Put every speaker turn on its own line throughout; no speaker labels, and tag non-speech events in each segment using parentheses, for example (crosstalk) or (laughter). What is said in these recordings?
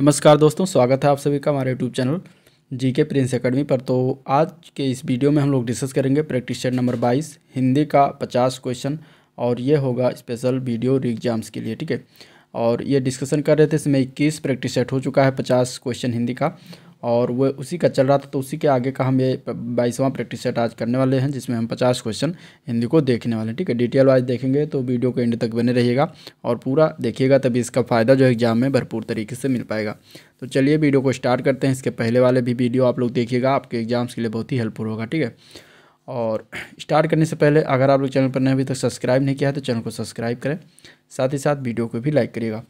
नमस्कार दोस्तों स्वागत है आप सभी का हमारे यूट्यूब चैनल जी के प्रिंस अकेडमी पर तो आज के इस वीडियो में हम लोग डिस्कस करेंगे प्रैक्टिस सेट नंबर बाईस हिंदी का पचास क्वेश्चन और ये होगा स्पेशल वीडियो एग्जाम्स के लिए ठीक है और ये डिस्कशन कर रहे थे इसमें इक्कीस प्रैक्टिस सेट हो चुका है पचास क्वेश्चन हिंदी का और वो उसी का चल रहा था तो उसी के आगे का हम ये बाईसवां प्रैक्टिस सेट आज करने वाले हैं जिसमें हम पचास क्वेश्चन हिंदी को देखने वाले हैं ठीक है डिटेल वाइज देखेंगे तो वीडियो को एंड तक बने रहिएगा और पूरा देखिएगा तभी इसका फ़ायदा जो एग्जाम में भरपूर तरीके से मिल पाएगा तो चलिए वीडियो को स्टार्ट करते हैं इसके पहले वाले भी वीडियो आप लोग देखिएगा आपके एग्जाम्स के लिए बहुत ही हेल्पफुल होगा ठीक है और स्टार्ट करने से पहले अगर आप लोग चैनल पर नए अभी तक सब्सक्राइब नहीं किया है तो चैनल को सब्सक्राइब करें साथ ही साथ वीडियो को भी लाइक करिएगा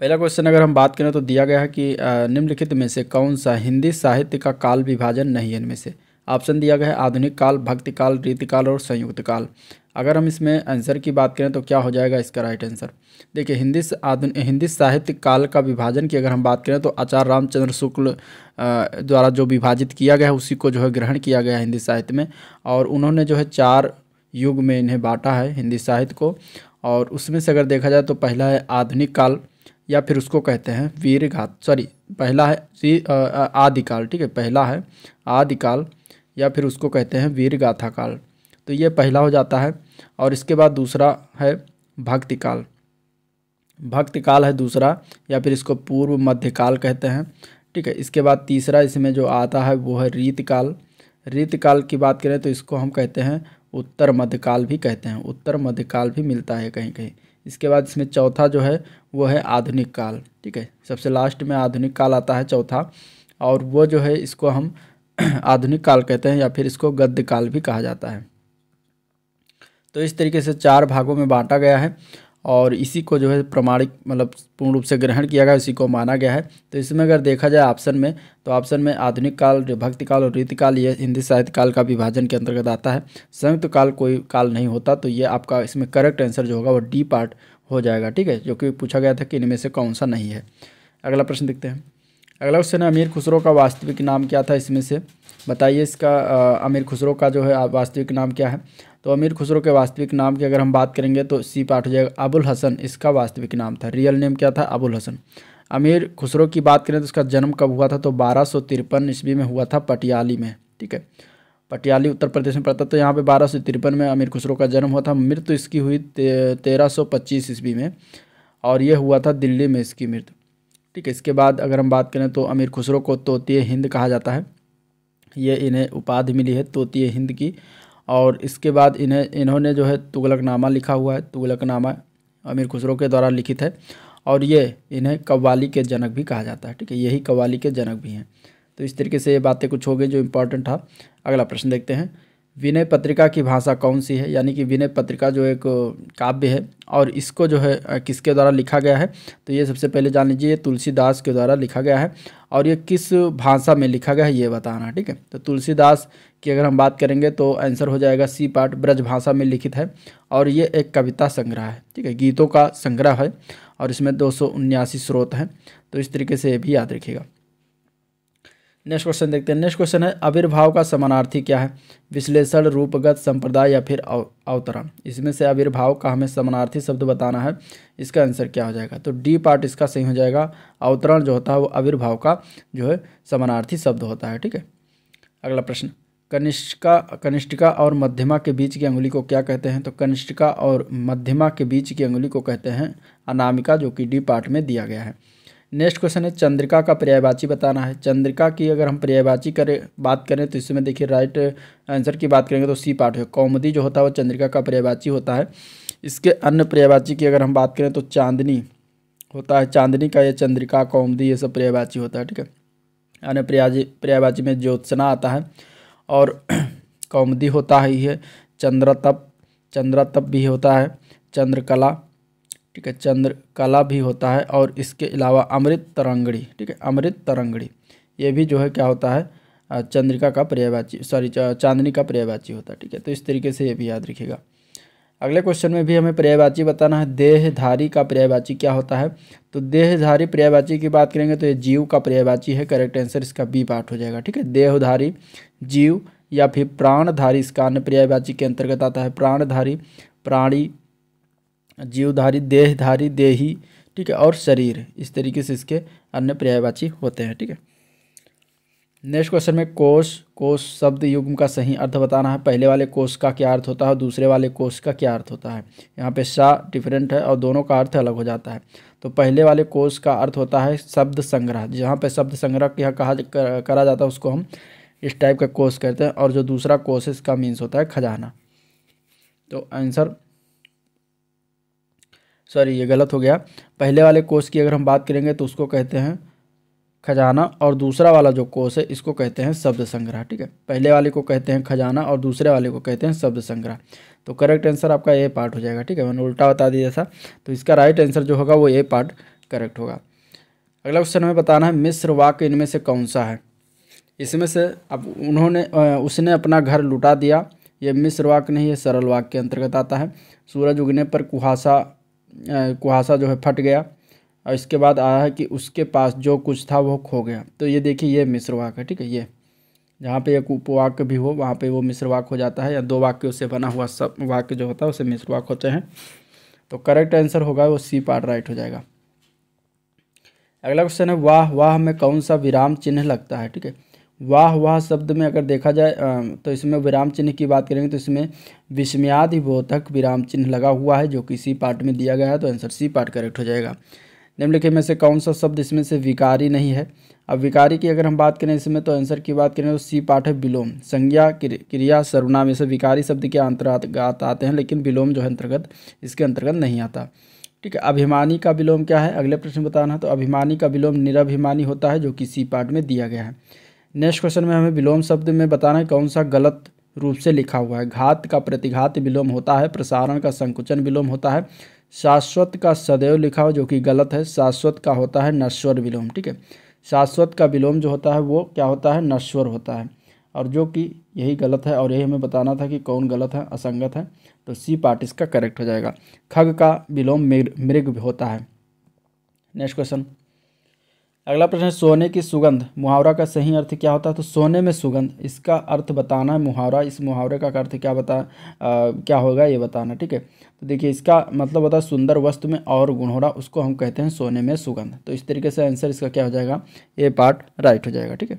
पहला क्वेश्चन अगर हम बात करें तो दिया गया है कि निम्नलिखित में से कौन सा हिंदी साहित्य का काल विभाजन नहीं है इनमें से ऑप्शन दिया गया है आधुनिक काल भक्ति काल रीतिकाल और संयुक्त काल अगर हम इसमें आंसर की बात करें तो क्या हो जाएगा इसका राइट आंसर देखिए हिंदी हिंदी साहित्य काल का विभाजन की अगर हम बात करें तो आचार्य रामचंद्र शुक्ल द्वारा जो विभाजित किया गया है उसी को जो है ग्रहण किया गया है हिंदी साहित्य में और उन्होंने जो है चार युग में इन्हें बांटा है हिंदी साहित्य को और उसमें से अगर देखा जाए तो पहला है आधुनिक काल या फिर उसको कहते हैं वीरघात सॉरी पहला है आदिकाल ठीक है पहला है आदिकाल या फिर उसको कहते हैं वीर गाथा काल तो ये पहला हो जाता है और इसके बाद दूसरा है भक्ति काल भक्ति काल है दूसरा या फिर इसको पूर्व मध्यकाल कहते हैं ठीक है इसके बाद तीसरा इसमें जो आता है वो है रीत काल रीत काल की बात करें तो इसको हम कहते हैं उत्तर मध्यकाल भी कहते हैं उत्तर मध्यकाल भी मिलता है कहीं कहीं इसके बाद इसमें चौथा जो है वो है आधुनिक काल ठीक है सबसे लास्ट में आधुनिक काल आता है चौथा और वो जो है इसको हम (clears throat) आधुनिक काल कहते हैं या फिर इसको गद्य काल भी कहा जाता है तो इस तरीके से चार भागों में बांटा गया है और इसी को जो है प्रमाणिक मतलब पूर्ण रूप से ग्रहण किया गया इसी को माना गया है तो इसमें अगर देखा जाए ऑप्शन में तो ऑप्शन में आधुनिक काल भक्ति काल और रीति काल ये हिंदी साहित्य काल का विभाजन के अंतर्गत आता है संयुक्त काल कोई काल नहीं होता तो ये आपका इसमें करेक्ट आंसर जो होगा वो डी पार्ट हो जाएगा ठीक है जो कि पूछा गया था कि इनमें से कौन सा नहीं है अगला प्रश्न देखते हैं अगला क्वेश्चन है अमीर खुसरो का वास्तविक नाम क्या था इसमें से बताइए इसका अमीर खुसरो का जो है वास्तविक नाम क्या है तो अमीर खुसरो के वास्तविक नाम की अगर हम बात करेंगे तो सी पाठ हो जाएगा अबुल हसन इसका वास्तविक नाम था रियल नेम क्या था अबुल हसन अमीर खुसरो की बात करें तो इसका जन्म कब हुआ था तो बारह सौ तिरपन ईस्वी में हुआ था पटियाली में ठीक है पटियाली उत्तर प्रदेश में पड़ता तो यहाँ पे बारह सौ तिरपन में अमीर खुसरो का जन्म हुआ था मृत्यु इसकी हुई तेरह सौ पच्चीस ईस्वी में और यह हुआ था दिल्ली में इसकी मृत्यु ठीक है इसके बाद अगर हम बात करें तो अमीर खुसरो को तोतीय हिंद कहा जाता है ये इन्हें उपाधि मिली है तोतीय हिंद की और इसके बाद इन्हें इन्होंने जो है तुगलकनामा लिखा हुआ है तुगलकनामा अमीर खुसरो के द्वारा लिखित है और ये इन्हें कव्वाली के जनक भी कहा जाता है ठीक है यही कव्वाली के जनक भी हैं तो इस तरीके से ये बातें कुछ हो गई जो इम्पोर्टेंट था अगला प्रश्न देखते हैं विनय पत्रिका की भाषा कौन सी है यानी कि विनय पत्रिका जो एक काव्य है और इसको जो है किसके द्वारा लिखा गया है तो ये सबसे पहले जान लीजिए ये तुलसीदास के द्वारा लिखा गया है और ये किस भाषा में लिखा गया है ये बताना ठीक है तो तुलसीदास की अगर हम बात करेंगे तो आंसर हो जाएगा सी पार्ट ब्रज भाषा में लिखित है और ये एक कविता संग्रह है ठीक है गीतों का संग्रह है और इसमें दो स्रोत हैं तो इस तरीके से ये भी याद रखिएगा नेक्स्ट क्वेश्चन देखते हैं नेक्स्ट क्वेश्चन है आविर्भाव का समानार्थी क्या है विश्लेषण रूपगत संप्रदाय या फिर अवतरण इसमें से आविर्भाव का हमें समानार्थी शब्द बताना है इसका आंसर क्या हो जाएगा तो डी पार्ट इसका सही हो जाएगा अवतरण जो होता है वो आविर्भाव का जो है समानार्थी शब्द होता है ठीक है अगला प्रश्न कनिष्ठिका कनिष्ठिका और मध्यमा के बीच की अंगुली को क्या कहते हैं तो कनिष्ठिका और मध्यमा के बीच की अंगुली को कहते हैं अनामिका जो कि डी पार्ट में दिया गया है नेक्स्ट क्वेश्चन है चंद्रिका का पर्यायवाची बताना है चंद्रिका की अगर हम पर्यायवाची करें बात करें तो इसमें देखिए राइट आंसर की बात करेंगे तो सी पार्ट है कौमदी जो होता है वो चंद्रिका का पर्यायवाची होता है इसके अन्य पर्यायवाची की अगर हम बात करें तो चांदनी होता है चांदनी का या चंद्रिका कौमदी ये सब पर्यायवाची होता है ठीक है अन्य पर्याजी पर्यायवाची में ज्योत्सना आता है और (clears throat) कौमदी होता ही है चंद्रतप चंद्रतप भी होता है चंद्रकला ठीक है चंद्र कला भी होता है और इसके अलावा अमृत तरंगड़ी ठीक है अमृत तरंगड़ी ये भी जो है क्या होता है चंद्रिका का पर्यायवाची सॉरी चांदनी का पर्यायवाची होता है ठीक है तो इस तरीके से ये भी याद रखिएगा अगले क्वेश्चन में भी हमें पर्यायवाची बताना है देहधारी का पर्यायवाची क्या होता है तो देहधारी पर्यायवाची की बात करेंगे तो ये जीव का पर्यायवाची है करेक्ट आंसर इसका बी पार्ट हो जाएगा ठीक है देहधारी जीव या फिर प्राणधारी इसका अन्य पर्यायवाची के अंतर्गत आता है प्राणधारी प्राणी जीवधारी देहधारी देही ठीक है और शरीर इस तरीके से इसके अन्य पर्यायवाची होते हैं ठीक है नेक्स्ट क्वेश्चन में कोष कोश शब्द युग्म का सही अर्थ बताना है पहले वाले कोष का क्या अर्थ होता है और दूसरे वाले कोष का क्या अर्थ होता है यहाँ पे सा डिफरेंट है और दोनों का अर्थ अलग हो जाता है तो पहले वाले कोष का अर्थ होता है शब्द संग्रह जहाँ पे शब्द संग्रह यह कहा करा जाता है उसको हम इस टाइप का कोष कहते हैं और जो दूसरा कोष है इसका मीन्स होता है खजाना तो आंसर सॉरी ये गलत हो गया पहले वाले कोष की अगर हम बात करेंगे तो उसको कहते हैं खजाना और दूसरा वाला जो कोष है इसको कहते हैं शब्द संग्रह ठीक है पहले वाले को कहते हैं खजाना और दूसरे वाले को कहते हैं शब्द संग्रह तो करेक्ट आंसर आपका ए पार्ट हो जाएगा ठीक है मैंने उल्टा बता दिया था तो इसका राइट आंसर जो होगा वो ए पार्ट करेक्ट होगा अगला क्वेश्चन हमें बताना है मिस्र वाक इनमें से कौन सा है इसमें से अब उन्होंने उसने अपना घर लुटा दिया ये मिस्र वाक नहीं है सरल वाक्य के अंतर्गत आता है सूरज उगने पर कुहासा कुहासा जो है फट गया और इसके बाद आया है कि उसके पास जो कुछ था वो खो गया तो ये देखिए ये मिस्र वाक है ठीक है ये जहाँ पे एक उपवाक्य भी हो वहाँ पे वो मिस्र वाक हो जाता है या दो वाक्य उससे बना हुआ सब वाक्य जो होता है उसे मिस्र वाक होते हैं तो करेक्ट आंसर होगा वो सी पार्ट राइट हो जाएगा अगला क्वेश्चन है वाह वाह में कौन सा विराम चिन्ह लगता है ठीक है वाह वाह शब्द में अगर देखा जाए तो इसमें विराम चिन्ह की बात करेंगे तो इसमें विस्मयादि बोधक विराम चिन्ह लगा हुआ है जो कि सी पार्ट में दिया गया है तो आंसर सी पार्ट करेक्ट हो जाएगा निम्नलिखित में से कौन सा शब्द इसमें से विकारी नहीं है अब विकारी की अगर हम बात करें इसमें तो आंसर की बात करें तो सी पाठ है विलोम संज्ञा क्रिया सर्वनाम इसे विकारी शब्द के अंतर्गत आते हैं लेकिन विलोम जो है अंतर्गत इसके अंतर्गत नहीं आता ठीक है अभिमानी का विलोम क्या है अगले प्रश्न बताना तो अभिमानी का विलोम निराभिमानी होता है जो कि सी पाठ में दिया गया है नेक्स्ट क्वेश्चन में हमें विलोम शब्द में बताना है कौन सा गलत रूप से लिखा हुआ है घात का प्रतिघात विलोम होता है प्रसारण का संकुचन विलोम होता है शाश्वत का सदैव लिखा हुआ जो कि गलत है शाश्वत का होता है नश्वर विलोम ठीक है शाश्वत का विलोम जो होता है वो क्या होता है नश्वर होता है और जो कि यही गलत है और यही हमें बताना था कि कौन गलत है असंगत है तो सी पार्ट इसका करेक्ट हो जाएगा खग का विलोम मृग होता है नेक्स्ट क्वेश्चन अगला प्रश्न है सोने की सुगंध मुहावरा का सही अर्थ क्या होता है तो सोने में सुगंध इसका अर्थ बताना है मुहावरा इस मुहावरे का अर्थ क्या बता आ, क्या होगा ये बताना ठीक है तो देखिए इसका मतलब होता है सुंदर वस्तु में और रहा उसको हम कहते हैं सोने में सुगंध तो इस तरीके से आंसर इसका क्या हो जाएगा ये पार्ट राइट हो जाएगा ठीक है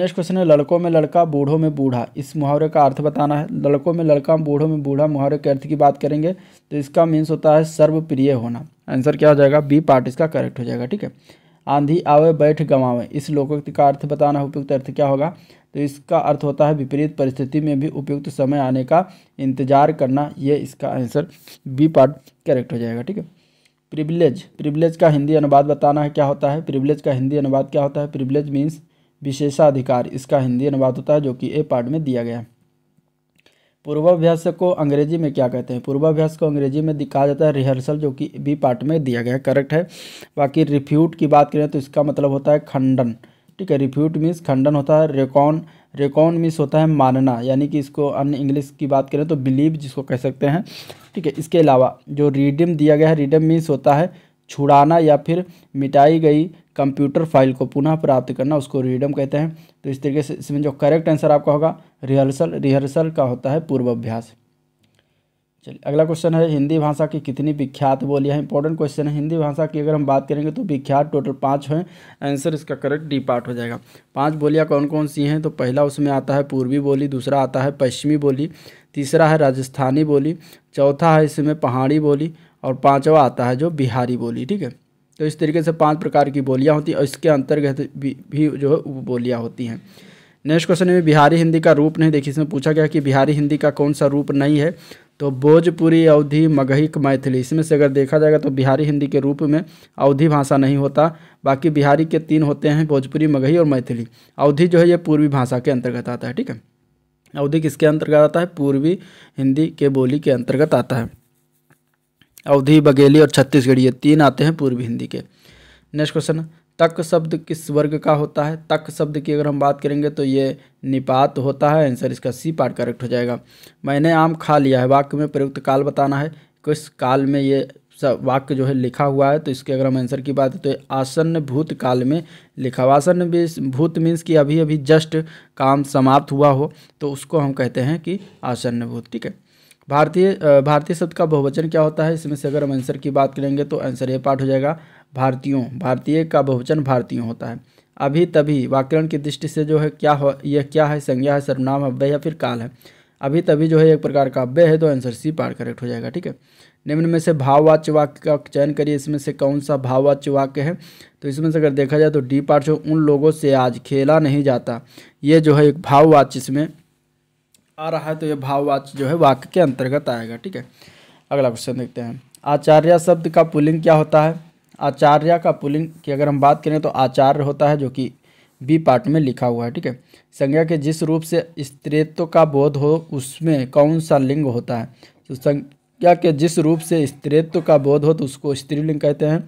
नेक्स्ट क्वेश्चन है लड़कों में लड़का बूढ़ों में बूढ़ा इस मुहावरे का अर्थ बताना है लड़कों में लड़का बूढ़ों में बूढ़ा मुहावरे के अर्थ की बात करेंगे तो इसका मीन्स होता है सर्वप्रिय होना आंसर क्या हो जाएगा बी पार्ट इसका करेक्ट हो जाएगा ठीक है आंधी आवे बैठ गंवावे इस लोकोक्ति का अर्थ बताना उपयुक्त अर्थ क्या होगा तो इसका अर्थ होता है विपरीत परिस्थिति में भी उपयुक्त समय आने का इंतजार करना ये इसका आंसर बी पार्ट करेक्ट हो जाएगा ठीक है प्रिविलेज प्रिविलेज का हिंदी अनुवाद बताना है क्या होता है प्रिविलेज का हिंदी अनुवाद क्या होता है प्रिविलेज मीन्स विशेषाधिकार इसका हिंदी अनुवाद होता है जो कि ए पार्ट में दिया गया है पूर्वाभ्यास को अंग्रेजी में क्या कहते हैं पूर्वाभ्यास को अंग्रेजी में कहा जाता है रिहर्सल जो कि बी पार्ट में दिया गया करेक्ट है बाकी रिफ्यूट की बात करें तो इसका मतलब होता है खंडन ठीक है रिफ्यूट मीन्स खंडन होता है रेकॉन रेकॉन मीन्स होता है मानना यानी कि इसको अन्य इंग्लिश की बात करें तो बिलीव जिसको कह सकते हैं ठीक है इसके अलावा जो रीडम दिया गया है रीडम मीन्स होता है छुड़ाना या फिर मिटाई गई कंप्यूटर फाइल को पुनः प्राप्त करना उसको रीडम कहते हैं तो इस तरीके से इसमें जो करेक्ट आंसर आपका होगा रिहर्सल रिहर्सल का होता है पूर्वाभ्यास चलिए अगला क्वेश्चन है हिंदी भाषा की कितनी विख्यात बोलियाँ इंपॉर्टेंट क्वेश्चन है हिंदी भाषा की अगर हम बात करेंगे तो विख्यात टोटल पाँच हैं आंसर इसका करेक्ट डी पार्ट हो जाएगा पांच बोलियाँ कौन कौन सी हैं तो पहला उसमें आता है पूर्वी बोली दूसरा आता है पश्चिमी बोली तीसरा है राजस्थानी बोली चौथा है इसमें पहाड़ी बोली और पाँचवा आता है जो बिहारी बोली ठीक है तो इस तरीके से पांच प्रकार की बोलियाँ होती हैं और इसके अंतर्गत भी, भी जो है वो बोलियाँ होती हैं नेक्स्ट क्वेश्चन में बिहारी हिंदी का रूप नहीं देखिए इसमें पूछा गया कि बिहारी हिंदी का कौन सा रूप नहीं है तो भोजपुरी अवधि मगहिक मैथिली इसमें से अगर देखा जाएगा तो बिहारी हिंदी के रूप में अवधि भाषा नहीं होता बाकी बिहारी के तीन होते हैं भोजपुरी मगही और मैथिली अवधि जो है ये पूर्वी भाषा के अंतर्गत आता है ठीक है अवधि किसके अंतर्गत आता है पूर्वी हिंदी के बोली के अंतर्गत आता है अवधि बघेली और छत्तीसगढ़ी ये तीन आते हैं पूर्वी हिंदी के नेक्स्ट क्वेश्चन तक शब्द किस वर्ग का होता है तक शब्द की अगर हम बात करेंगे तो ये निपात होता है आंसर इसका सी पार्ट करेक्ट हो जाएगा मैंने आम खा लिया है वाक्य में प्रयुक्त काल बताना है किस काल में ये वाक्य जो है लिखा हुआ है तो इसके अगर हम आंसर की बात है तो आसन्न भूत काल में लिखा हुआ आसन्न भूत मीन्स कि अभी अभी जस्ट काम समाप्त हुआ हो तो उसको हम कहते हैं कि आसन्न भूत ठीक है भारतीय भारतीय शब्द का बहुवचन क्या होता है इसमें से अगर हम आंसर की बात करेंगे तो आंसर ये पार्ट हो जाएगा भारतीयों भारतीय का बहुवचन भारतीयों होता है अभी तभी व्याकरण की दृष्टि से जो है क्या हो यह क्या है संज्ञा है सर्वनाम अव्यय या फिर काल है अभी तभी जो है एक प्रकार का अव्यय है तो आंसर सी पार करेक्ट हो जाएगा ठीक है निम्न में से भाववाच्य वाक्य का चयन करिए इसमें से कौन सा भाववाच्य वाक्य है तो इसमें से अगर देखा जाए तो डी पार्ट जो उन लोगों से आज खेला नहीं जाता ये जो है एक भाववाच्य इसमें आ रहा है तो ये भाववाच जो है वाक्य के अंतर्गत आएगा ठीक है अगला क्वेश्चन देखते हैं आचार्य शब्द का पुलिंग क्या होता है आचार्य का पुलिंग की अगर हम बात करें तो आचार्य होता है जो कि बी पार्ट में लिखा हुआ है ठीक है संज्ञा के जिस रूप से स्त्रीत्व का बोध हो उसमें कौन सा लिंग होता है तो संज्ञा के जिस रूप से स्त्रीत्व का बोध हो तो उसको स्त्रीलिंग कहते हैं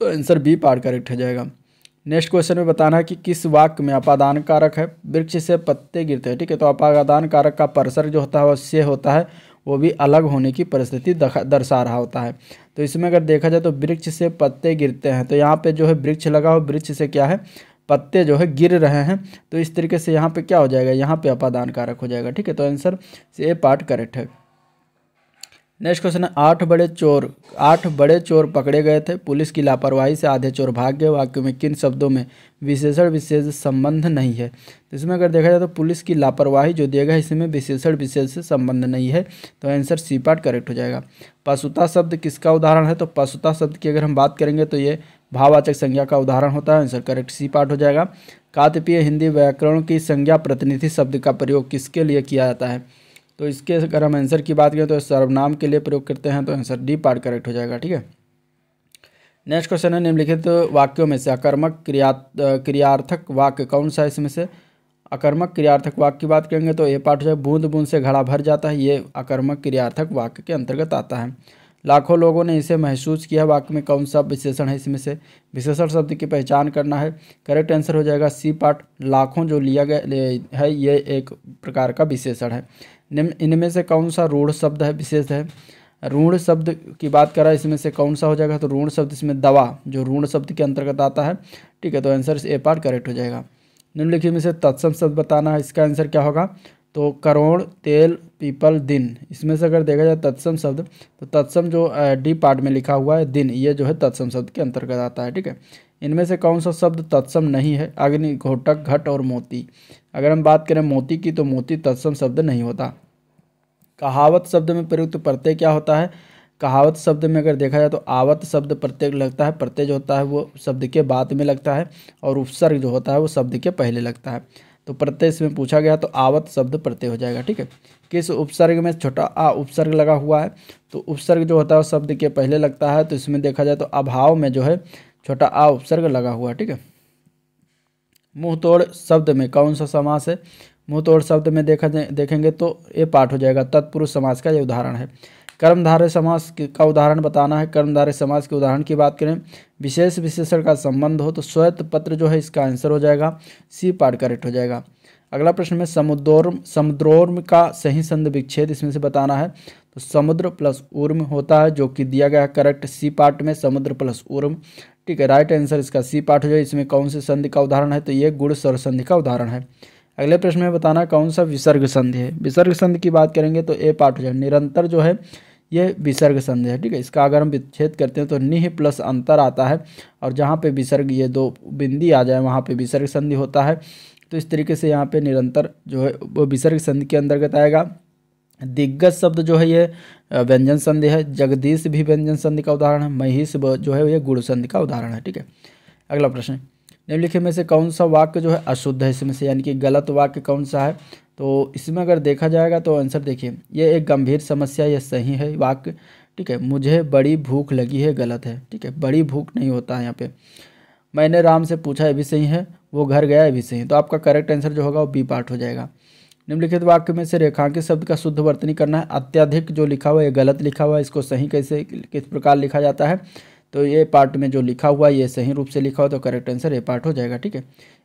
तो आंसर बी पार्ट करेक्ट हो जाएगा नेक्स्ट क्वेश्चन में बताना है कि किस वाक्य में अपादान कारक है वृक्ष से पत्ते गिरते हैं ठीक है तो अपादान कारक का परिसर जो होता है वह से होता है वो भी अलग होने की परिस्थिति दर्शा रहा होता है तो इसमें अगर देखा जाए तो वृक्ष से पत्ते गिरते हैं तो यहाँ पे जो है वृक्ष लगा हो वृक्ष से क्या है पत्ते जो है गिर रहे हैं तो इस तरीके से यहाँ पे क्या हो जाएगा यहाँ पे अपादान कारक हो जाएगा ठीक है तो आंसर ये पार्ट करेक्ट है नेक्स्ट क्वेश्चन है आठ बड़े चोर आठ बड़े चोर पकड़े गए थे पुलिस की लापरवाही से आधे चोर भाग गए वाक्य में किन शब्दों में विशेषण विशेष संबंध नहीं है तो इसमें अगर देखा जाए तो पुलिस की लापरवाही जो दिया गया इसमें विशेषण विशेष से संबंध नहीं है तो आंसर सी पार्ट करेक्ट हो जाएगा पशुता शब्द किसका उदाहरण है तो पशुता शब्द की अगर हम बात करेंगे तो ये भाववाचक संज्ञा का उदाहरण होता है आंसर करेक्ट सी पार्ट हो जाएगा कातपीय हिंदी व्याकरण की संज्ञा प्रतिनिधि शब्द का प्रयोग किसके लिए किया जाता है तो इसके अगर हम आंसर की बात करें तो सर्वनाम के लिए प्रयोग करते हैं तो आंसर डी पार्ट करेक्ट हो जाएगा ठीक है नेक्स्ट क्वेश्चन है निम्नलिखित तो वाक्यों में से अकर्मक क्रिया क्रियार्थक वाक्य कौन सा है इसमें से अकर्मक क्रियार्थक वाक्य की बात करेंगे तो ये पार्ट जो है बूंद बूंद से घड़ा भर जाता है ये अकर्मक क्रियार्थक वाक्य के अंतर्गत आता है लाखों लोगों ने इसे महसूस किया वाक्य में कौन सा विशेषण है इसमें से विशेषण शब्द की पहचान करना है करेक्ट आंसर हो जाएगा सी पार्ट लाखों जो लिया गया है ये एक प्रकार का विशेषण है निम्न इनमें से कौन सा रूढ़ शब्द है विशेष है रूण शब्द की बात करा इसमें से कौन सा हो जाएगा तो रूण शब्द इसमें दवा जो रूण शब्द के अंतर्गत आता है ठीक है तो आंसर ए पार्ट करेक्ट हो जाएगा निम्नलिखित में से तत्सम शब्द बताना है इसका आंसर क्या होगा तो करोड़ तेल पीपल दिन इसमें से अगर देखा जाए तत्सम शब्द तो तत्सम जो डी पार्ट में लिखा हुआ है दिन ये जो है तत्सम शब्द के अंतर्गत आता है ठीक है इनमें से कौन सा शब्द तत्सम नहीं है अग्नि घोटक घट और मोती अगर हम बात करें मोती की तो मोती तत्सम शब्द नहीं होता कहावत शब्द में प्रयुक्त प्रत्यय क्या होता है कहावत शब्द में अगर देखा जाए तो आवत शब्द प्रत्यय लगता है प्रत्यय जो होता है वो शब्द के बाद में लगता है और उपसर्ग जो होता है वो शब्द के पहले लगता है तो प्रत्यय इसमें पूछा गया तो आवत शब्द प्रत्यय हो जाएगा ठीक है किस उपसर्ग में छोटा आ उपसर्ग लगा हुआ है तो उपसर्ग जो होता है शब्द के पहले लगता है तो इसमें देखा जाए तो अभाव में जो है छोटा आ उपसर्ग लगा हुआ है ठीक है मुँह तोड़ शब्द में कौन सा समास है मुंह तोड़ शब्द में देखा देखेंगे तो ये पाठ हो जाएगा तत्पुरुष समाज का ये उदाहरण है कर्मधारय समास का उदाहरण बताना है कर्मधारय समास के उदाहरण की बात करें विशेष विशेषण का संबंध हो तो श्वेत पत्र जो है इसका आंसर हो जाएगा सी पाठ करेक्ट हो जाएगा अगला प्रश्न में समुद्रोर्म समुद्रोर्म का सही संध विच्छेद इसमें से बताना है तो समुद्र प्लस उर्म होता है जो कि दिया गया करेक्ट सी पार्ट में समुद्र प्लस उर्म ठीक है राइट आंसर इसका सी पार्ट हो जाए इसमें कौन से संधि का उदाहरण है तो ये गुड़ संधि का उदाहरण है अगले प्रश्न में बताना कौन सा विसर्ग संधि है विसर्ग संधि की बात करेंगे तो ए पार्ट हो जाएगा निरंतर जो है ये विसर्ग संधि है ठीक है इसका अगर हम विच्छेद करते हैं तो निह प्लस अंतर आता है और जहाँ पे विसर्ग ये दो बिंदी आ जाए वहाँ पे विसर्ग संधि होता है तो इस तरीके से यहाँ पे निरंतर जो है वो विसर्ग संधि के अंतर्गत आएगा दिग्गज शब्द जो है ये व्यंजन संधि है जगदीश भी व्यंजन संधि का उदाहरण है महिष जो है ये गुड़ संधि का उदाहरण है ठीक है अगला प्रश्न निम्नलिखित में से कौन सा वाक्य जो है अशुद्ध है इसमें से यानी कि गलत वाक्य कौन सा है तो इसमें अगर देखा जाएगा तो आंसर देखिए यह एक गंभीर समस्या यह सही है वाक्य ठीक है मुझे बड़ी भूख लगी है गलत है ठीक है बड़ी भूख नहीं होता है यहाँ पे मैंने राम से पूछा ये भी सही है वो घर गया ये भी सही तो आपका करेक्ट आंसर जो होगा वो बी पार्ट हो जाएगा निम्नलिखित वाक्य में से रेखांकित शब्द का शुद्ध वर्तनी करना है अत्यधिक जो लिखा हुआ है गलत लिखा हुआ है इसको सही कैसे किस प्रकार लिखा जाता है तो ये पार्ट में जो लिखा हुआ ये सही रूप से लिखा हो तो करेक्ट आंसर ये पार्ट हो जाएगा ठीक है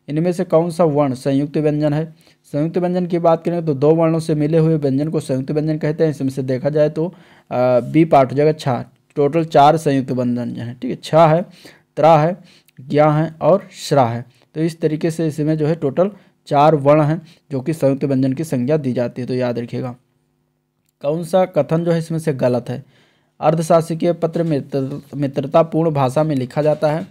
इनमें से कौन सा वर्ण संयुक्त व्यंजन है संयुक्त व्यंजन की बात करें तो दो वर्णों से मिले हुए व्यंजन को संयुक्त व्यंजन कहते हैं इसमें से देखा जाए तो बी पार्ट हो जाएगा छा टोटल चार संयुक्त व्यंजन है ठीक है छा है त्रा है ज्ञा है और श्रा है तो इस तरीके से इसमें जो है टोटल चार वर्ण हैं जो कि संयुक्त व्यंजन की संज्ञा दी जाती है तो याद रखिएगा कौन सा कथन जो है इसमें से गलत है अर्धशासकीय पत्र मित्र मित्रतापूर्ण भाषा में लिखा जाता है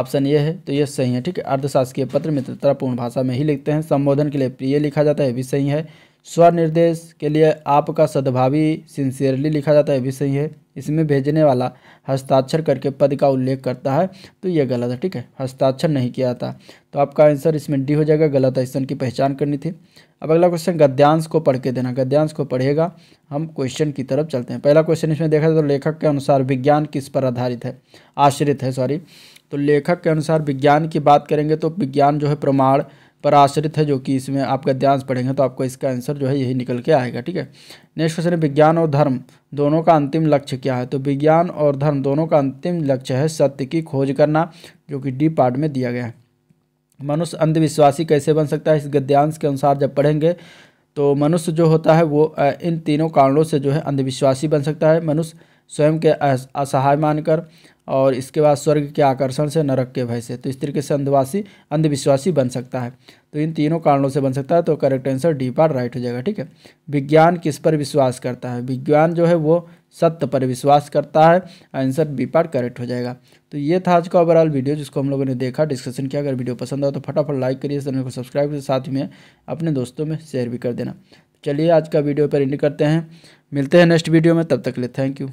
ऑप्शन ये है तो ये सही है ठीक है अर्धशासकीय पत्र मित्रतापूर्ण भाषा में ही लिखते हैं संबोधन के लिए प्रिय लिखा जाता है भी सही है स्वनिर्देश के लिए आपका सद्भावी सिंसियरली लिखा जाता है भी सही है इसमें भेजने वाला हस्ताक्षर करके पद का उल्लेख करता है तो ये गलत है ठीक है हस्ताक्षर नहीं किया था तो आपका आंसर इसमें डी हो जाएगा गलत है की पहचान करनी थी अब अगला क्वेश्चन गद्यांश को पढ़ के देना गद्यांश को पढ़ेगा हम क्वेश्चन की तरफ चलते हैं पहला क्वेश्चन इसमें देखा जाए तो लेखक के अनुसार विज्ञान किस पर आधारित है आश्रित है सॉरी तो लेखक के अनुसार विज्ञान की बात करेंगे तो विज्ञान जो है प्रमाण पर आश्रित है जो कि इसमें आप गद्यांश पढ़ेंगे तो आपको इसका आंसर जो है यही निकल के आएगा ठीक है नेक्स्ट क्वेश्चन है विज्ञान और धर्म दोनों का अंतिम लक्ष्य क्या है तो विज्ञान और धर्म दोनों का अंतिम लक्ष्य है सत्य की खोज करना जो कि डी पार्ट में दिया गया है मनुष्य अंधविश्वासी कैसे बन सकता है इस गद्यांश के अनुसार जब पढ़ेंगे तो मनुष्य जो होता है वो इन तीनों कारणों से जो है अंधविश्वासी बन सकता है मनुष्य स्वयं के असहाय मानकर और इसके बाद स्वर्ग के आकर्षण से नरक के भय से तो इस तरीके से अंधवासी अंधविश्वासी बन सकता है तो इन तीनों कारणों से बन सकता है तो correct answer D part right हो जाएगा ठीक है विज्ञान किस पर विश्वास करता है विज्ञान जो है वो सत्य पर विश्वास करता है आंसर बी पार करेक्ट हो जाएगा तो ये था आज का ओवरऑल वीडियो जिसको हम लोगों ने देखा डिस्कशन किया अगर वीडियो पसंद आओ तो फटाफट लाइक करिए चैनल को सब्सक्राइब करिए साथ ही में अपने दोस्तों में शेयर भी कर देना चलिए आज का वीडियो पर एंड करते हैं मिलते हैं नेक्स्ट वीडियो में तब तक ले थैंक यू